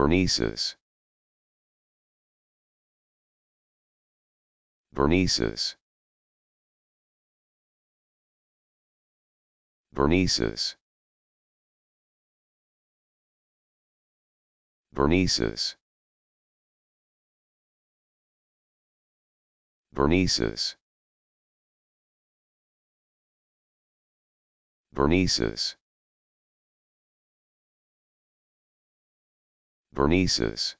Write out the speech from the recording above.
Bernices. Bernices. Bernices. Bernices. Bernices. Bernices. Bernices